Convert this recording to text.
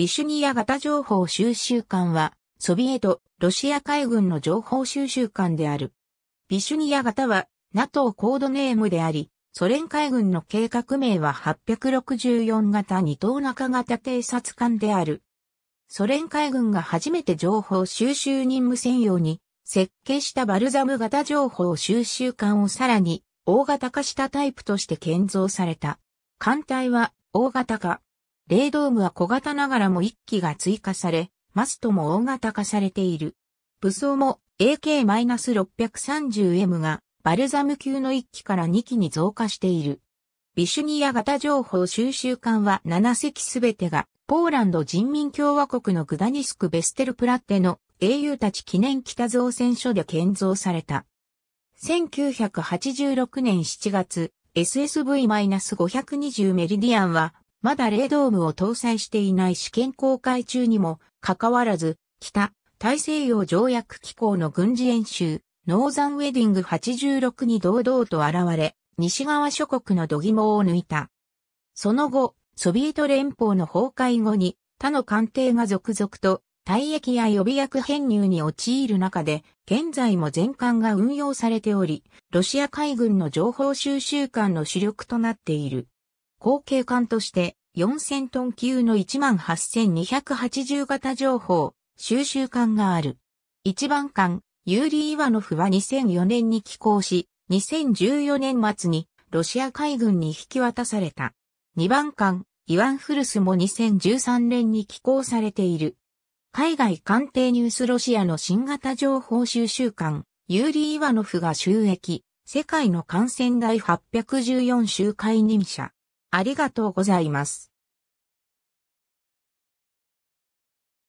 ビシュニア型情報収集艦は、ソビエト、ロシア海軍の情報収集艦である。ビシュニア型は、NATO コードネームであり、ソ連海軍の計画名は864型二等中型偵察艦である。ソ連海軍が初めて情報収集任務専用に設計したバルザム型情報収集艦をさらに大型化したタイプとして建造された。艦隊は大型化、レドームは小型ながらも1機が追加され、マストも大型化されている。武装も AK-630M がバルザム級の1機から2機に増加している。ビシュニア型情報収集艦は7隻すべてがポーランド人民共和国のグダニスク・ベステルプラッテの英雄たち記念北造船所で建造された。1986年7月、SSV-520 メリディアンはまだレードームを搭載していない試験公開中にも、かかわらず、北、大西洋条約機構の軍事演習、ノーザンウェディング86に堂々と現れ、西側諸国の度肝を抜いた。その後、ソビエト連邦の崩壊後に、他の艦艇が続々と、退役や予備役編入に陥る中で、現在も全艦が運用されており、ロシア海軍の情報収集艦の主力となっている。後継艦として、4000トン級の18280型情報収集艦がある。1番艦、ユーリー・イワノフは2004年に寄港し、2014年末にロシア海軍に引き渡された。2番艦、イワン・フルスも2013年に寄港されている。海外艦艇ニュースロシアの新型情報収集艦、ユーリー・イワノフが収益、世界の艦船第814周回任者。ありがとうございます。